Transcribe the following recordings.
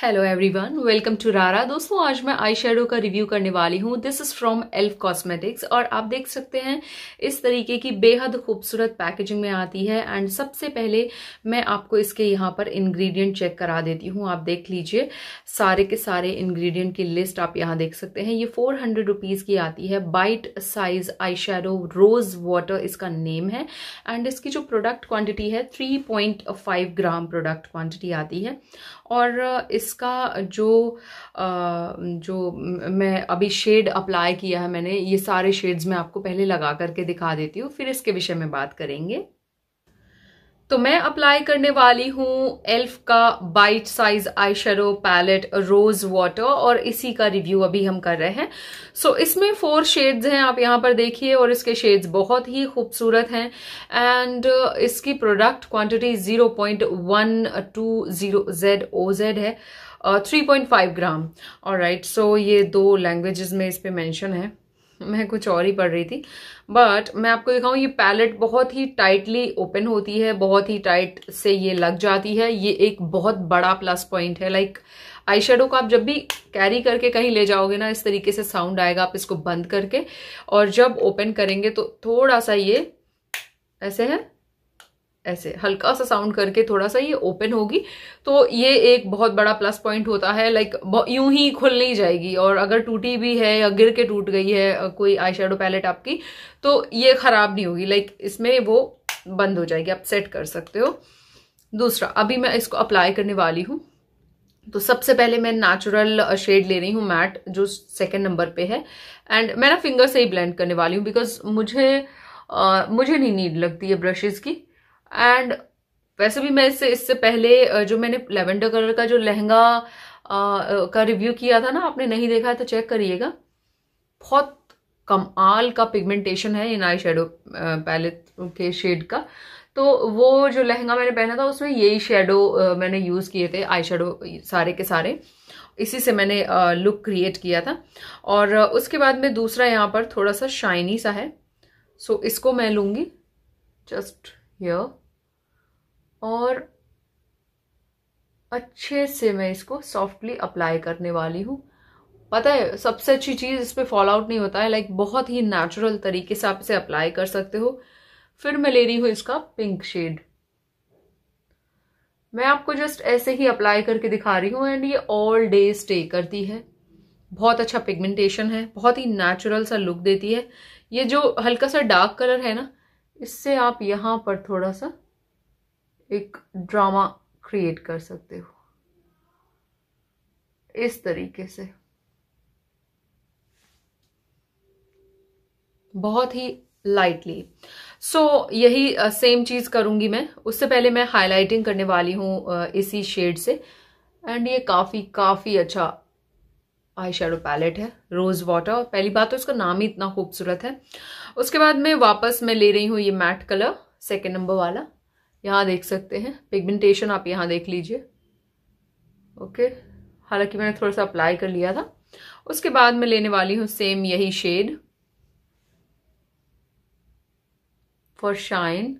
hello everyone welcome to रारा दोस्तों आज मैं आई शेडो का रिव्यू करने वाली हूँ this is from elf cosmetics और आप देख सकते हैं इस तरीके की बेहद खूबसूरत पैकेजिंग में आती है एंड सबसे पहले मैं आपको इसके यहाँ पर इंग्रेडिएंट चेक करा देती हूँ आप देख लीजिए सारे के सारे इंग्रेडिएंट की लिस्ट आप यहाँ देख सकते हैं ये फोर हंड्रेड की आती है bite size eye shadow rose water इसका नेम है एंड इसकी जो प्रोडक्ट क्वान्टिटी है थ्री ग्राम प्रोडक्ट क्वान्टिटी आती है और इसका जो जो मैं अभी शेड अप्लाई किया है मैंने ये सारे शेड्स मैं आपको पहले लगा करके दिखा देती हूँ फिर इसके विषय में बात करेंगे तो मैं अप्लाई करने वाली हूँ एल्फ का bite size eye shadow palette rose water और इसी का रिव्यू अभी हम कर रहे हैं सो so, इसमें फोर शेड्स हैं आप यहाँ पर देखिए और इसके शेड्स बहुत ही खूबसूरत हैं एंड uh, इसकी प्रोडक्ट क्वांटिटी जेड है थ्री पॉइंट फाइव ग्राम और राइट सो ये दो लैंग्वेजेस में इस पर मैंशन है मैं कुछ और ही पढ़ रही थी बट मैं आपको दिखाऊं ये पैलेट बहुत ही टाइटली ओपन होती है बहुत ही टाइट से ये लग जाती है ये एक बहुत बड़ा प्लस पॉइंट है लाइक आई शेडो को आप जब भी कैरी करके कहीं ले जाओगे ना इस तरीके से साउंड आएगा आप इसको बंद करके और जब ओपन करेंगे तो थोड़ा सा ये ऐसे है ऐसे हल्का सा साउंड करके थोड़ा सा ये ओपन होगी तो ये एक बहुत बड़ा प्लस पॉइंट होता है लाइक यूं ही खुल नहीं जाएगी और अगर टूटी भी है या गिर के टूट गई है कोई आई शेडो पैलेट आपकी तो ये ख़राब नहीं होगी लाइक इसमें वो बंद हो जाएगी आप सेट कर सकते हो दूसरा अभी मैं इसको अप्लाई करने वाली हूँ तो सबसे पहले मैं नेचुरल शेड ले रही हूँ मैट जो सेकंड नंबर पे है एंड मैं ना फिंगर से ही ब्लेंड करने वाली हूँ बिकॉज मुझे आ, मुझे नहीं नीड लगती है ब्रशेज़ की एंड वैसे भी मैं इससे इससे पहले जो मैंने लेवेंडर कलर का जो लहंगा आ, का रिव्यू किया था ना आपने नहीं देखा तो चेक करिएगा बहुत कमाल का पिगमेंटेशन है इन आई शेडो पैलेट के शेड का तो वो जो लहंगा मैंने पहना था उसमें यही शेडो मैंने यूज़ किए थे आई शेडो सारे के सारे इसी से मैंने लुक क्रिएट किया था और उसके बाद में दूसरा यहाँ पर थोड़ा सा शाइनी सा है सो so, इसको मैं लूँगी जस्ट यर और अच्छे से मैं इसको सॉफ्टली अप्लाई करने वाली हूँ पता है सबसे अच्छी चीज़ इस पर फॉल आउट नहीं होता है लाइक बहुत ही नेचुरल तरीके से आप इसे अप्लाई कर सकते हो फिर मैं ले रही हूँ इसका पिंक शेड मैं आपको जस्ट ऐसे ही अप्लाई करके दिखा रही हूँ एंड ये ऑल डे स्टे करती है बहुत अच्छा पिगमेंटेशन है बहुत ही नेचुरल सा लुक देती है ये जो हल्का सा डार्क कलर है ना इससे आप यहाँ पर थोड़ा सा एक ड्रामा क्रिएट कर सकते हो इस तरीके से बहुत ही लाइटली सो so, यही सेम uh, चीज़ करूंगी मैं उससे पहले मैं हाईलाइटिंग करने वाली हूं uh, इसी शेड से एंड ये काफ़ी काफ़ी अच्छा आई शेडो पैलेट है रोज़ वाटर पहली बात तो इसका नाम ही इतना खूबसूरत है उसके बाद मैं वापस मैं ले रही हूँ ये मैट कलर सेकेंड नंबर वाला यहाँ देख सकते हैं पिगमेंटेशन आप यहाँ देख लीजिए ओके हालांकि मैंने थोड़ा सा अप्लाई कर लिया था उसके बाद मैं लेने वाली हूँ सेम यही shade for shine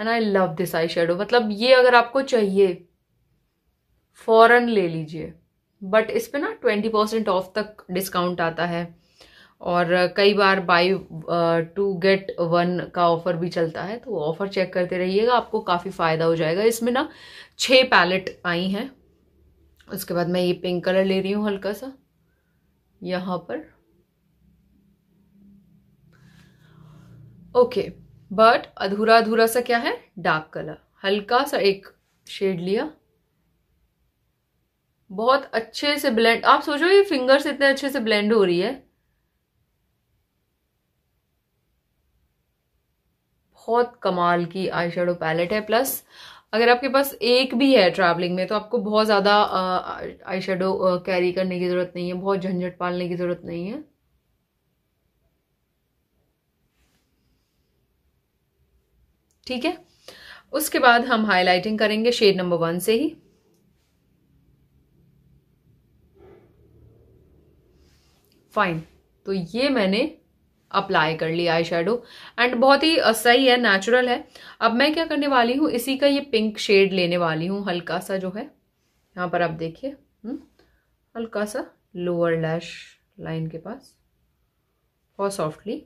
and I love this eye shadow मतलब ये अगर आपको चाहिए फॉरन ले लीजिए बट इस पर ना ट्वेंटी परसेंट ऑफ तक डिस्काउंट आता है और कई बार बाई टू गेट वन का ऑफ़र भी चलता है तो ऑफ़र चेक करते रहिएगा आपको काफ़ी फ़ायदा हो जाएगा इसमें ना छः पैलेट आई हैं उसके बाद मैं ये पिंक कलर ले रही हूँ हल्का सा यहाँ पर ओके बट अधूरा अधूरा सा क्या है डार्क कलर हल्का सा एक शेड लिया बहुत अच्छे से ब्लेंड आप सोचो ये फिंगर्स इतने अच्छे से ब्लेंड हो रही है बहुत कमाल की आई शेडो पैलेट है प्लस अगर आपके पास एक भी है ट्रैवलिंग में तो आपको बहुत ज़्यादा आई शेडो कैरी करने की ज़रूरत नहीं है बहुत झंझट पालने की ज़रूरत नहीं है ठीक है उसके बाद हम हाईलाइटिंग करेंगे शेड नंबर वन से ही फाइन तो ये मैंने अप्लाई कर लिया आई शेडो एंड बहुत ही सही है नेचुरल है अब मैं क्या करने वाली हूँ इसी का ये पिंक शेड लेने वाली हूँ हल्का सा जो है यहाँ पर आप देखिए हम्म, हल्का सा लोअर लैश लाइन के पास और सॉफ्टली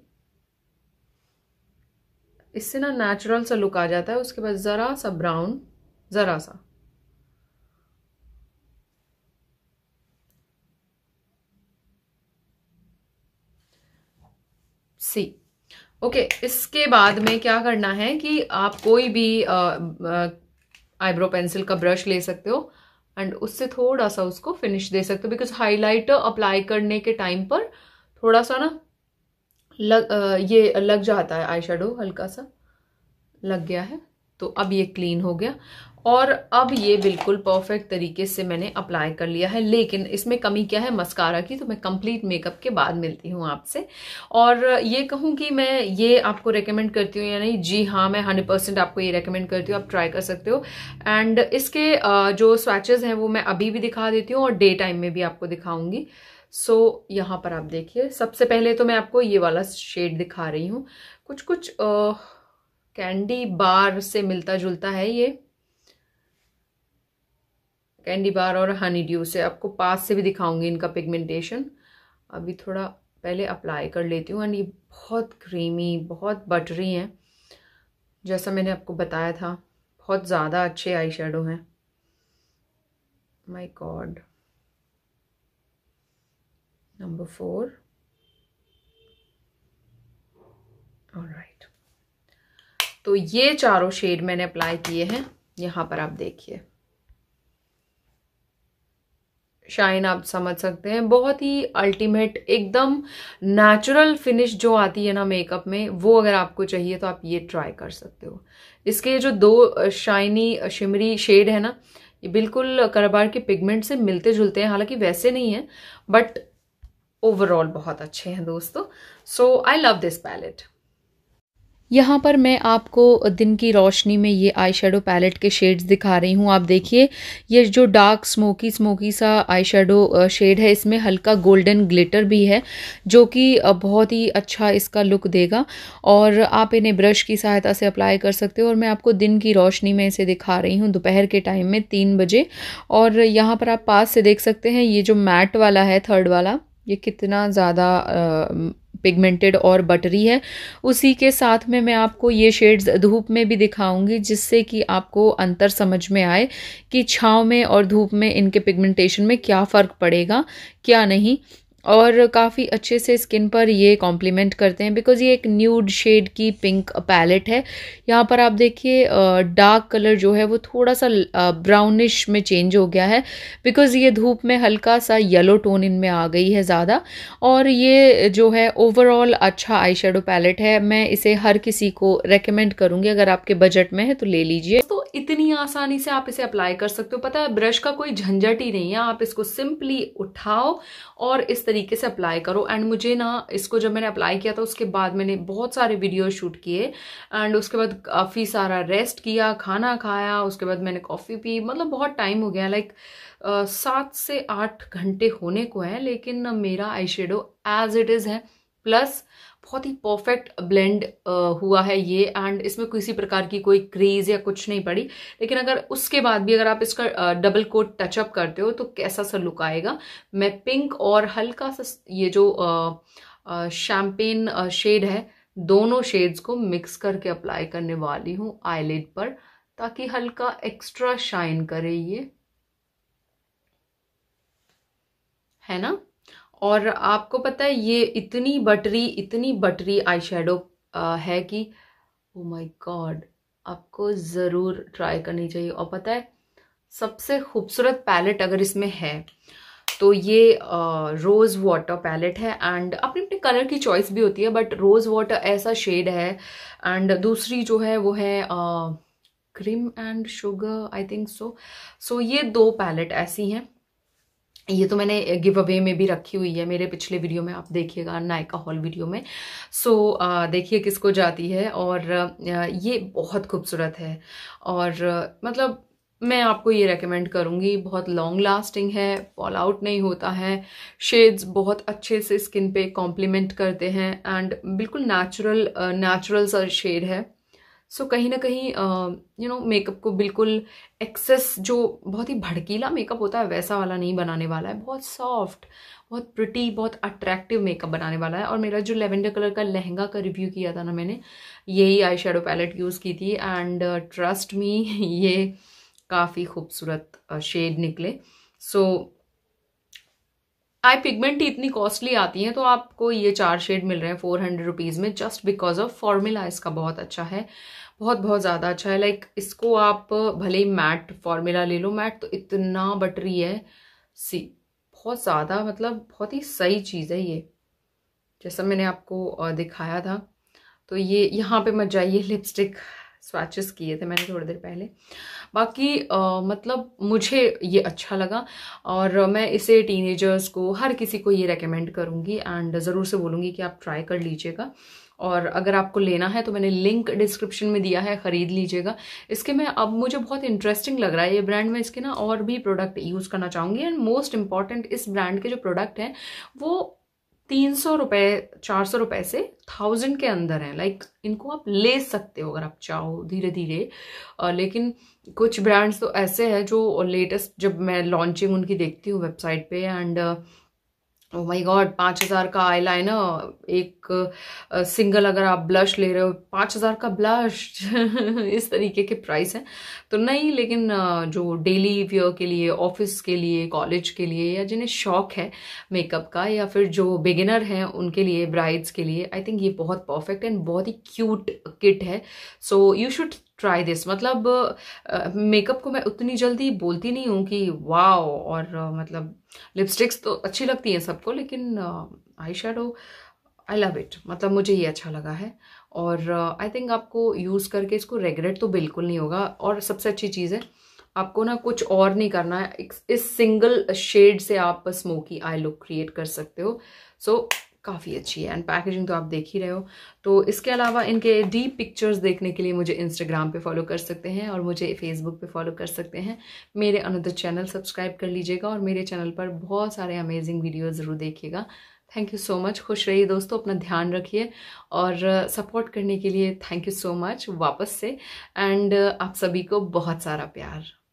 इससे ना नेचुरल सा लुक आ जाता है उसके बाद ज़रा सा ब्राउन ज़रा सा सी ओके इसके बाद में क्या करना है कि आप कोई भी आईब्रो पेंसिल का ब्रश ले सकते हो एंड उससे थोड़ा सा उसको फिनिश दे सकते हो बिकॉज हाईलाइट अप्लाई करने के टाइम पर थोड़ा सा ना लग आ, ये लग जाता है आई हल्का सा लग गया है तो अब ये क्लीन हो गया और अब ये बिल्कुल परफेक्ट तरीके से मैंने अप्लाई कर लिया है लेकिन इसमें कमी क्या है मस्कारा की तो मैं कंप्लीट मेकअप के बाद मिलती हूँ आपसे और ये कहूँ कि मैं ये आपको रेकमेंड करती हूँ या नहीं जी हाँ मैं हंड्रेड परसेंट आपको ये रेकमेंड करती हूँ आप ट्राई कर सकते हो एंड इसके जो स्वैचेज़ हैं वो मैं अभी भी दिखा देती हूँ और डे टाइम में भी आपको दिखाऊंगी सो so, यहाँ पर आप देखिए सबसे पहले तो मैं आपको ये वाला शेड दिखा रही हूँ कुछ कुछ कैंडी बार से मिलता जुलता है ये कैंडी बार और हनी ड्यू से आपको पास से भी दिखाऊंगी इनका पिगमेंटेशन अभी थोड़ा पहले अप्लाई कर लेती हूँ एंड ये बहुत क्रीमी बहुत बटरी हैं जैसा मैंने आपको बताया था बहुत ज़्यादा अच्छे आई शेडो हैं माई गॉड नंबर फोर और राइट तो ये चारों शेड मैंने अप्लाई किए हैं यहाँ पर आप देखिए शाइन आप समझ सकते हैं बहुत ही अल्टीमेट एकदम नेचुरल फिनिश जो आती है ना मेकअप में वो अगर आपको चाहिए तो आप ये ट्राई कर सकते हो इसके जो दो शाइनी शिमरी शेड है ना ये बिल्कुल करबार के पिगमेंट से मिलते जुलते हैं हालांकि वैसे नहीं है बट ओवरऑल बहुत अच्छे हैं दोस्तों so I love this palette यहाँ पर मैं आपको दिन की रोशनी में ये आई शेडो पैलेट के शेड्स दिखा रही हूँ आप देखिए ये जो डार्क स्मोकी स्मोकी सा आई शेडो शेड है इसमें हल्का गोल्डन ग्लिटर भी है जो कि बहुत ही अच्छा इसका लुक देगा और आप इन्हें ब्रश की सहायता से अप्लाई कर सकते हो और मैं आपको दिन की रोशनी में इसे दिखा रही हूँ दोपहर के टाइम में तीन बजे और यहाँ पर आप पास से देख सकते हैं ये जो मैट वाला है थर्ड वाला ये कितना ज़्यादा पिगमेंटेड और बटरी है उसी के साथ में मैं आपको ये शेड्स धूप में भी दिखाऊंगी जिससे कि आपको अंतर समझ में आए कि छाँव में और धूप में इनके पिगमेंटेशन में क्या फ़र्क पड़ेगा क्या नहीं और काफ़ी अच्छे से स्किन पर ये कॉम्प्लीमेंट करते हैं बिकॉज ये एक न्यूड शेड की पिंक पैलेट है यहाँ पर आप देखिए डार्क कलर जो है वो थोड़ा सा ब्राउनिश में चेंज हो गया है बिकॉज़ ये धूप में हल्का सा येलो टोन इनमें आ गई है ज़्यादा और ये जो है ओवरऑल अच्छा आई पैलेट है मैं इसे हर किसी को रेकमेंड करूँगी अगर आपके बजट में है तो ले लीजिए तो कितनी आसानी से आप इसे अप्लाई कर सकते हो पता है ब्रश का कोई झंझट ही नहीं है आप इसको सिंपली उठाओ और इस तरीके से अप्लाई करो एंड मुझे ना इसको जब मैंने अप्लाई किया था उसके बाद मैंने बहुत सारे वीडियो शूट किए एंड उसके बाद काफ़ी सारा रेस्ट किया खाना खाया उसके बाद मैंने कॉफ़ी पी मतलब बहुत टाइम हो गया लाइक सात से आठ घंटे होने को है लेकिन मेरा आई एज इट इज़ है प्लस बहुत ही परफेक्ट ब्लेंड हुआ है ये एंड इसमें किसी प्रकार की कोई क्रीज या कुछ नहीं पड़ी लेकिन अगर उसके बाद भी अगर आप इसका डबल कोट टचअप करते हो तो कैसा सा लुक आएगा मैं पिंक और हल्का सा ये जो शैम्पेन शेड है दोनों शेड्स को मिक्स करके अप्लाई करने वाली हूँ आईलेट पर ताकि हल्का एक्स्ट्रा शाइन करे ये है ना और आपको पता है ये इतनी बटरी इतनी बटरी आई शेडो है कि ओ माय गॉड आपको ज़रूर ट्राई करनी चाहिए और पता है सबसे खूबसूरत पैलेट अगर इसमें है तो ये रोज़ वाटर पैलेट है एंड अपने अपने कलर की चॉइस भी होती है बट रोज़ वाटर ऐसा शेड है एंड दूसरी जो है वो है cream and sugar I think so so ये दो पैलेट ऐसी हैं ये तो मैंने गिव अवे में भी रखी हुई है मेरे पिछले वीडियो में आप देखिएगा नायका हॉल वीडियो में सो so, देखिए किसको जाती है और ये बहुत खूबसूरत है और मतलब मैं आपको ये रेकमेंड करूँगी बहुत लॉन्ग लास्टिंग है फॉल आउट नहीं होता है शेड्स बहुत अच्छे से स्किन पे कॉम्प्लीमेंट करते हैं एंड बिल्कुल नेचुरल नेचुरल सा शेड है सो so, कहीं ना कहीं यू नो मेकअप को बिल्कुल एक्सेस जो बहुत ही भड़कीला मेकअप होता है वैसा वाला नहीं बनाने वाला है बहुत सॉफ्ट बहुत प्रिटी बहुत अट्रैक्टिव मेकअप बनाने वाला है और मेरा जो लेवेंडर कलर का लहंगा का रिव्यू किया था ना मैंने यही आई शेडो पैलेट यूज़ की थी एंड ट्रस्ट मी ये काफ़ी खूबसूरत शेड निकले सो so, आई पिगमेंट ही इतनी कॉस्टली आती हैं तो आपको ये चार शेड मिल रहे हैं फोर हंड्रेड रुपीज़ में जस्ट बिकॉज ऑफ फॉर्मूला इसका बहुत अच्छा है बहुत बहुत ज़्यादा अच्छा है लाइक इसको आप भले ही मैट फॉर्मूला ले लो मैट तो इतना बटरी है सी बहुत ज़्यादा मतलब बहुत ही सही चीज़ है ये जैसा मैंने आपको दिखाया था तो ये यहाँ पे मत जाइए लिपस्टिक स्वाचेस किए थे मैंने थोड़ी देर पहले बाकी आ, मतलब मुझे ये अच्छा लगा और मैं इसे टीनेजर्स को हर किसी को ये रेकमेंड करूँगी एंड ज़रूर से बोलूँगी कि आप ट्राई कर लीजिएगा और अगर आपको लेना है तो मैंने लिंक डिस्क्रिप्शन में दिया है ख़रीद लीजिएगा इसके मैं अब मुझे बहुत इंटरेस्टिंग लग रहा है ये ब्रांड में इसके ना और भी प्रोडक्ट यूज़ करना चाहूँगी एंड मोस्ट इम्पॉर्टेंट इस ब्रांड के जो प्रोडक्ट हैं वो तीन सौ रुपये चार सौ रुपये से थाउजेंड के अंदर हैं लाइक इनको आप ले सकते हो अगर आप चाहो धीरे धीरे लेकिन कुछ ब्रांड्स तो ऐसे हैं जो लेटेस्ट जब मैं लॉन्चिंग उनकी देखती हूँ वेबसाइट पे एंड ओ माय गॉड पाँच हज़ार का आई लाइनर एक सिंगल अगर आप ब्लश ले रहे हो पाँच हज़ार का ब्लश इस तरीके के प्राइस हैं तो नहीं लेकिन जो डेली वियर के लिए ऑफिस के लिए कॉलेज के लिए या जिन्हें शौक है मेकअप का या फिर जो बिगिनर हैं उनके लिए ब्राइड्स के लिए आई थिंक ये बहुत परफेक्ट एंड बहुत ही क्यूट किट है so you should try this मतलब मेकअप uh, को मैं उतनी जल्दी बोलती नहीं हूँ कि वाओ और uh, मतलब लिपस्टिक्स तो अच्छी लगती हैं सबको लेकिन eye shadow I love it मतलब मुझे ये अच्छा लगा है और आई uh, थिंक आपको यूज़ करके इसको रेगरेट तो बिल्कुल नहीं होगा और सबसे अच्छी चीज़ है आपको ना कुछ और नहीं करना है इस सिंगल शेड से आप स्मोकी आई लुक क्रिएट कर सकते हो सो so, काफ़ी अच्छी है एंड पैकेजिंग तो आप देख ही रहे हो तो इसके अलावा इनके डीप पिक्चर्स देखने के लिए मुझे इंस्टाग्राम पे फॉलो कर सकते हैं और मुझे फेसबुक पे फॉलो कर सकते हैं मेरे अनदर चैनल सब्सक्राइब कर लीजिएगा और मेरे चैनल पर बहुत सारे अमेजिंग वीडियो ज़रूर देखिएगा थैंक यू सो मच खुश रहिए दोस्तों अपना ध्यान रखिए और सपोर्ट करने के लिए थैंक यू सो मच वापस से एंड आप सभी को बहुत सारा प्यार